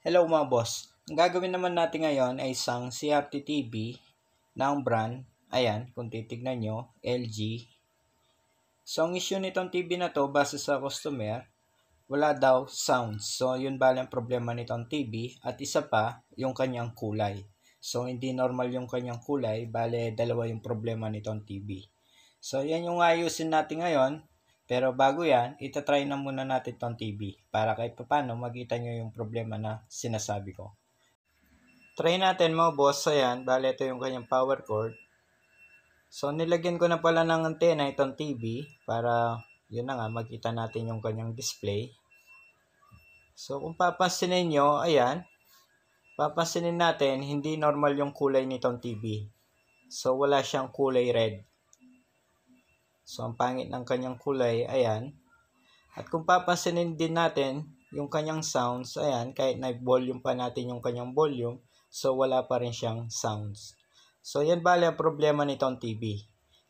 Hello mga boss. Ang gagawin naman natin ngayon ay isang CRT TV ng brand, ayan, kung titignan nyo, LG. So, ang issue nitong TV na to, base sa customer, wala daw sound. So, yun ba ang problema nitong TV. At isa pa, yung kanyang kulay. So, hindi normal yung kanyang kulay, bale dalawa yung problema nitong TV. So, yan yung ayusin natin ngayon. Pero bago yan, itatry na muna natin tong TV para kahit paano makita nyo yung problema na sinasabi ko. Try natin mo boss. Ayan, bale ito yung kanyang power cord. So nilagyan ko na pala ng antena itong TV para yun na nga makita natin yung kanyang display. So kung papansinin nyo, ayan, papansinin natin hindi normal yung kulay nitong TV. So wala siyang kulay red. So, ang pangit ng kanyang kulay, ayan. At kung papasinin din natin, yung kanyang sounds, ayan, kahit na-volume pa natin yung kanyang volume, so wala pa rin siyang sounds. So, yan bali ang problema nitong TV.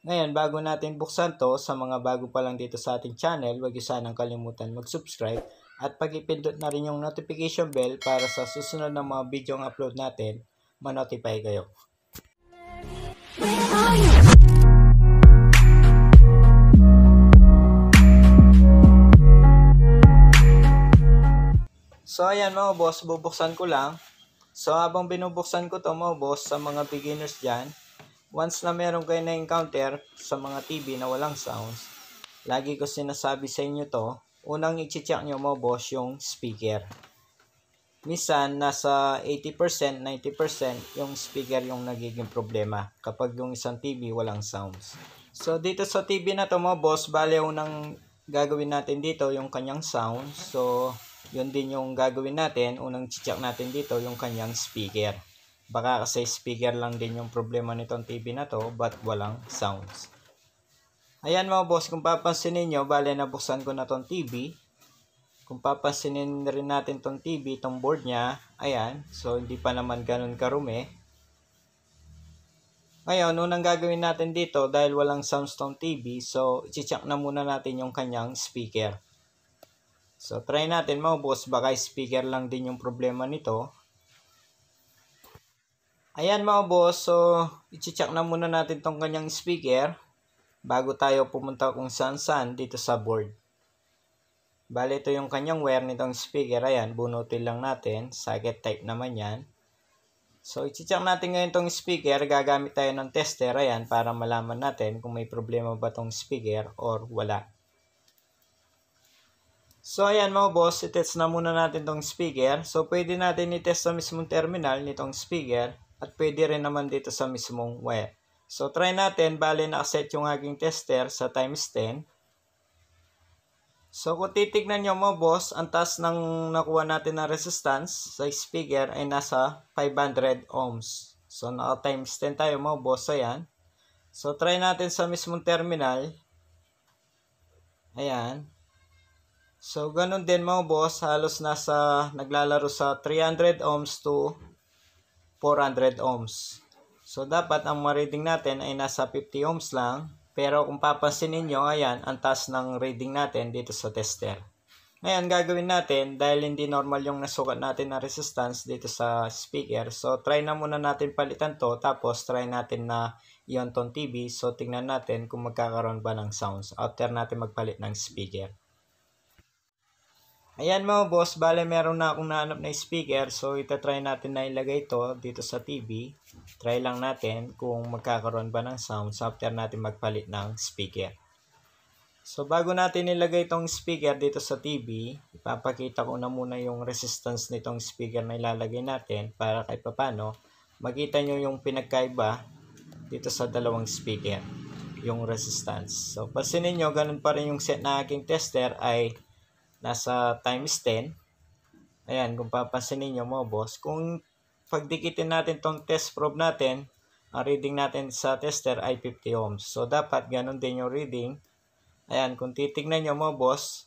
Ngayon, bago natin buksan to, sa mga bago pa lang dito sa ating channel, wag sanang kalimutan mag-subscribe at pagipindot na rin yung notification bell para sa susunod na mga video ang upload natin, manotify kayo. Where are you? So ayan mga boss, bubuksan ko lang. So habang binubuksan ko to mga boss sa mga beginners dyan, once na meron kayo na encounter sa mga TV na walang sounds, lagi ko sinasabi sa inyo to, unang i-check nyo mga boss yung speaker. Minsan nasa 80%, 90% yung speaker yung nagiging problema kapag yung isang TV walang sounds. So dito sa TV na to mga boss, bale unang gagawin natin dito yung kanyang sound. So yun din yung gagawin natin. Unang chichak natin dito yung kanyang speaker. Baka kasi speaker lang din yung problema nitong TV na to but walang sounds. Ayan mga boss, kung papansin ninyo, bale nabuksan ko na tong TV. Kung papansinin rin natin tong TV, tong board niya, ayan, so hindi pa naman ganun karumi. Ngayon, unang gagawin natin dito, dahil walang sounds tong TV, so check na muna natin yung kanyang speaker. So, try natin maubos. Baka speaker lang din yung problema nito. Ayan mga boss, so check na muna natin tong kanyang speaker bago tayo pumunta kung saan saan dito sa board. Bale, ito yung kanyang wire nitong speaker. Ayan, bunutin lang natin. Socket type naman yan. So, iti-check natin ngayon tong speaker. Gagamit tayo ng tester. Ayan, para malaman natin kung may problema ba tong speaker or wala. So ayan mga boss, itest na muna natin tong speaker. So pwede natin itest sa mismong terminal nitong speaker at pwede rin naman dito sa mismong wire. So try natin, bali nakaset yung aking tester sa times 10. So kung titignan nyo mga boss, ang taas ng nakuha natin na resistance sa speaker ay nasa 500 ohms. So naka times 10 tayo mga boss, ayan. So try natin sa mismong terminal. Ayan. So, ganun din mo boss, halos nasa naglalaro sa 300 ohms to 400 ohms. So, dapat ang reading natin ay nasa 50 ohms lang. Pero kung papansin ninyo, ayan, ang taas ng reading natin dito sa tester. Ngayon, gagawin natin, dahil hindi normal yung nasukat natin na resistance dito sa speaker. So, try na muna natin palitan to, tapos try natin na iyon tong TV. So, tingnan natin kung magkakaroon ba ng sounds after natin magpalit ng speaker. Ayan mo boss, bale meron na akong nahanap na speaker so itatry natin na ilagay ito dito sa TV. Try lang natin kung magkakaroon ba ng sound sounds after natin magpalit ng speaker. So bago natin ilagay itong speaker dito sa TV, ipapakita ko na muna yung resistance nitong speaker na ilalagay natin para kay papano makita nyo yung pinagkaiba dito sa dalawang speaker, yung resistance. So pansinin nyo, ganun pa rin yung set na aking tester ay nasa times 10. Ayan, kung papansin niyo mo, boss, kung pagdikitin natin tong test probe natin, ang reading natin sa tester ay 50 ohms. So, dapat ganun din yung reading. Ayan, kung titignan nyo mo, boss,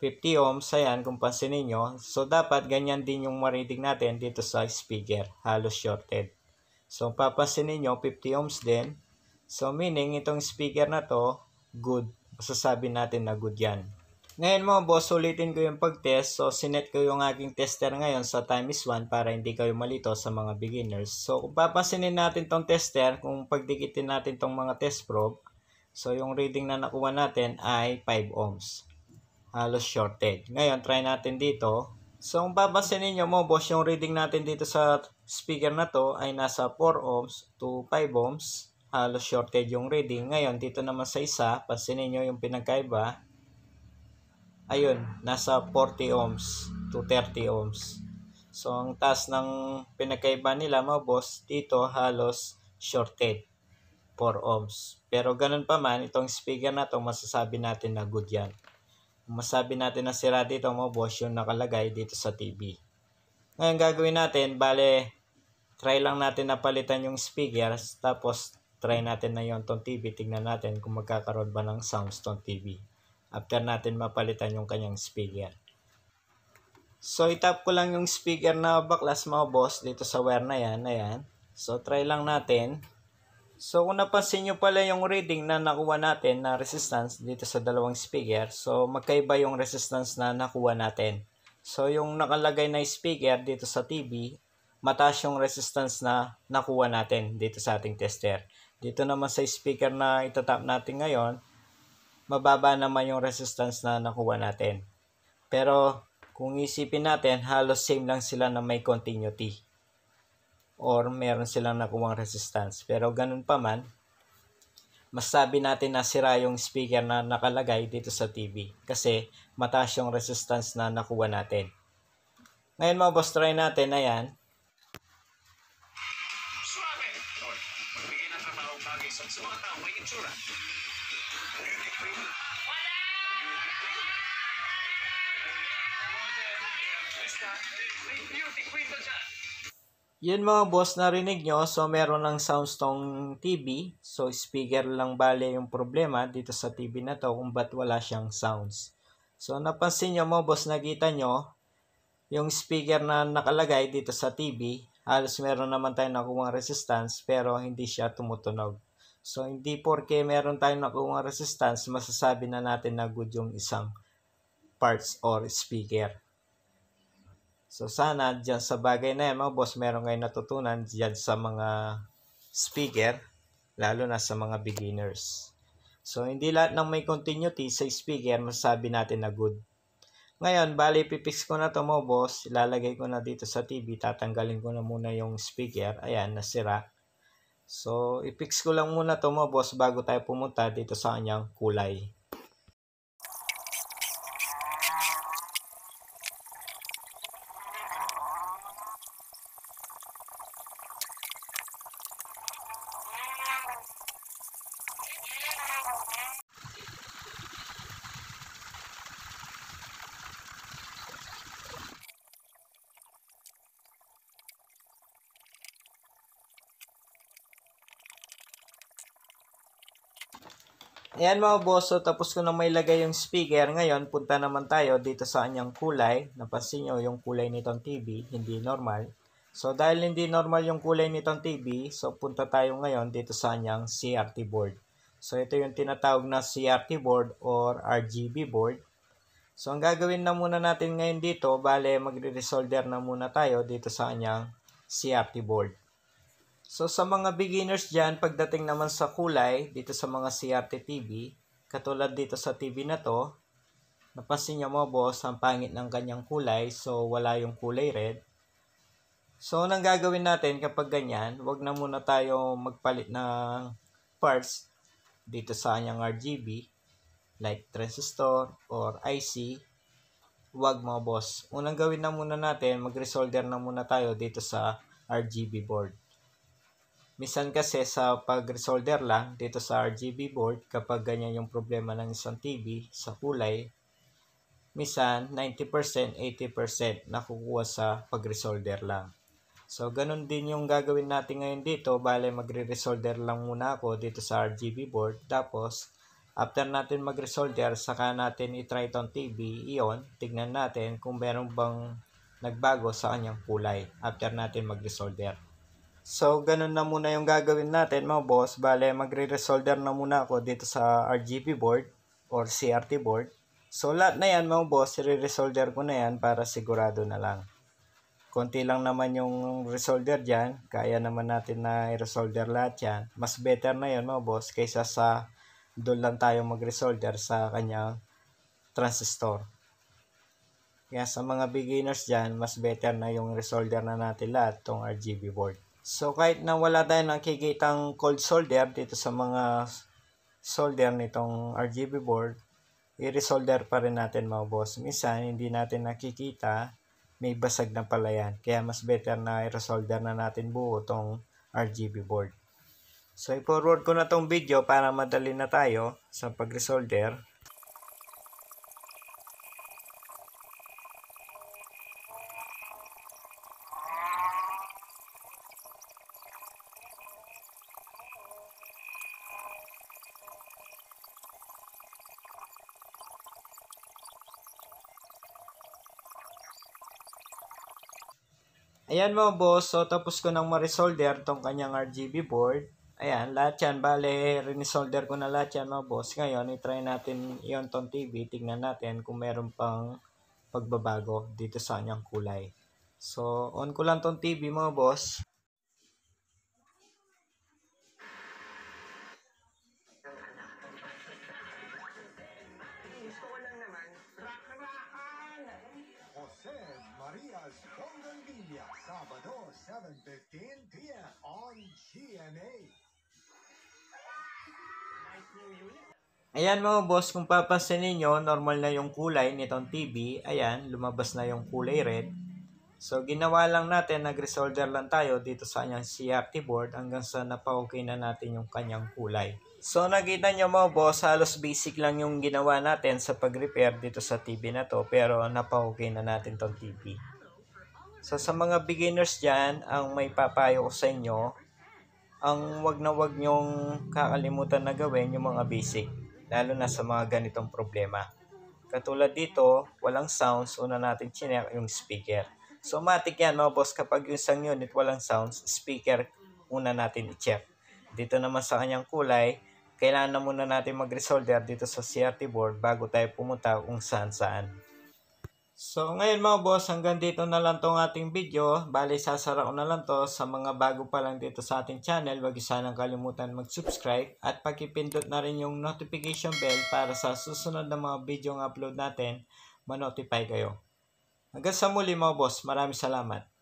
50 ohms, ayan, kung pansinin nyo. So, dapat ganyan din yung ma-reading natin dito sa speaker, halos shorted. So, papansinin nyo, 50 ohms din. So, meaning, itong speaker na to, good masasabi natin na good yan. Ngayon mo, boss, ulitin ko yung pag-test. So, sinet ko yung aking tester ngayon sa time is 1 para hindi kayo malito sa mga beginners. So, kung papasinin natin tong tester, kung pagdikitin natin tong mga test probe, so yung reading na nakuha natin ay 5 ohms. Halos shorted. Ngayon, try natin dito. So, kung papansin ninyo mo, boss, yung reading natin dito sa speaker na to ay nasa 4 ohms to 5 ohms halos shorted yung reading. Ngayon, dito naman sa isa, pansinin nyo yung pinagkaiba. Ayun, nasa 40 ohms to 30 ohms. So, ang taas ng pinagkaiba nila mga boss, dito halos shorted 4 ohms. Pero ganun pa man, itong speaker na to masasabi natin na good yan. Masabi natin na sira dito mga boss yung nakalagay dito sa TV. Ngayon gagawin natin, bale, try lang natin na palitan yung speakers tapos try natin na yon tong TV. Tingnan natin kung magkakaroon ba ng sounds tong TV. After natin mapalitan yung kanyang speaker. So, itap ko lang yung speaker na baklas mga boss dito sa wire na yan. Ayan. So, try lang natin. So, kung napansin nyo pala yung reading na nakuha natin na resistance dito sa dalawang speaker, so magkaiba yung resistance na nakuha natin. So, yung nakalagay na speaker dito sa TV, mataas yung resistance na nakuha natin dito sa ating tester. Dito naman sa speaker na itatap natin ngayon, mababa naman yung resistance na nakuha natin. Pero kung isipin natin, halos same lang sila na may continuity or meron silang nakuwang resistance. Pero ganun pa man, masabi natin na sira yung speaker na nakalagay dito sa TV kasi mataas yung resistance na nakuha natin. Ngayon mga boss, try natin, ayan, sa mga tao may itsura. Beauty queen. Wala! Beauty queen to siya. Yun mga boss, narinig nyo. So, meron ng tong TV. So, speaker lang bale yung problema dito sa TV na to kung ba't wala siyang sounds. So, napansin nyo mga boss, nakita nyo yung speaker na nakalagay dito sa TV. Halos meron naman tayong nakuha resistance pero hindi siya tumutunog. So, hindi porke meron tayong nakuha resistance, masasabi na natin na good yung isang parts or speaker. So, sana dyan sa bagay na yan, mga boss, meron ngayon natutunan dyan sa mga speaker, lalo na sa mga beginners. So, hindi lahat ng may continuity sa speaker, masasabi natin na good. Ngayon, bali, pipix ko na to mo, boss. Ilalagay ko na dito sa TV. Tatanggalin ko na muna yung speaker. Ayan, nasira. So, i-fix ko lang muna to mo, boss bago tayo pumunta dito sa kanyang kulay. Ayan mga boss, so tapos ko na may lagay yung speaker. Ngayon, punta naman tayo dito sa anyang kulay. Napansin nyo, yung kulay nitong TV, hindi normal. So dahil hindi normal yung kulay nitong TV, so punta tayo ngayon dito sa anyang CRT board. So ito yung tinatawag na CRT board or RGB board. So ang gagawin na muna natin ngayon dito, bale magre-resolder na muna tayo dito sa anyang CRT board. So sa mga beginners dyan, pagdating naman sa kulay, dito sa mga CRT TV, katulad dito sa TV na to, napansin niya mo boss, ang pangit ng kanyang kulay, so wala yung kulay red. So nang gagawin natin kapag ganyan, wag na muna tayo magpalit ng parts dito sa kanyang RGB, like transistor or IC, wag mo, boss. Unang gawin na muna natin, mag-resolder na muna tayo dito sa RGB board. Minsan kasi sa pag-resolder lang dito sa RGB board, kapag ganyan yung problema ng isang TV sa kulay, minsan 90%, 80% nakukuha sa pag-resolder lang. So, ganun din yung gagawin natin ngayon dito. Bale, magre-resolder lang muna ako dito sa RGB board. Tapos, After natin mag-resolder, saka natin i-try itong TV, iyon, tignan natin kung meron bang nagbago sa kanyang kulay after natin mag-resolder. So, ganun na muna yung gagawin natin mga boss. Bale, magre-resolder na muna ako dito sa RGB board or CRT board. So, lahat na yan mga boss, re-resolder ko na yan para sigurado na lang. Konti lang naman yung resolder dyan. Kaya naman natin na i-resolder lahat yan. Mas better na yun mga boss kaysa sa doon lang tayo mag-resolder sa kanyang transistor. Kaya sa mga beginners dyan, mas better na yung resolder na natin lahat tong RGB board. So, kahit na wala tayong nakikitang cold solder dito sa mga solder nitong RGB board, i-resolder pa rin natin mga boss. Minsan, hindi natin nakikita, may basag na pala yan. Kaya, mas better na i-resolder na natin buo itong RGB board. So, i-forward ko na tong video para madali na tayo sa pag-resolder. Ayan mo boss, so tapos ko nang ma-resolder tong kanyang RGB board. Ayan, lahat yan. Bale, rinisolder ko na lahat yan mo boss. Ngayon, itry natin yon tong TV. Tingnan natin kung meron pang pagbabago dito sa kanyang kulay. So, on ko lang tong TV mo boss. 7.15 p.m. on GMA. Ayan mga boss, kung papansin ninyo, normal na yung kulay nitong TV. Ayan, lumabas na yung kulay red. So, ginawa lang natin, nag-resolder lang tayo dito sa kanyang CRT board hanggang sa napa-okay na natin yung kanyang kulay. So, nakita nyo mga boss, halos basic lang yung ginawa natin sa pag-repair dito sa TV na to pero napa-okay na natin tong TV. So sa mga beginners dyan, ang may papayo ko sa inyo, ang wag na wag nyong kakalimutan na gawin yung mga basic, lalo na sa mga ganitong problema. Katulad dito, walang sounds, una natin chinek yung speaker. So matik yan mga boss, kapag yung isang unit walang sounds, speaker una natin i-check. Dito naman sa kanyang kulay, kailangan na muna natin mag-resolder dito sa CRT board bago tayo pumunta kung saan saan. So, ngayon mga boss, hanggang dito na lang tong ating video. Bali, sasara ko na lang to sa mga bago pa lang dito sa ating channel. Huwag sanang kalimutan mag-subscribe at pakipindot na rin yung notification bell para sa susunod na mga video ang upload natin, manotify kayo. Hanggang sa muli mga boss, maraming salamat.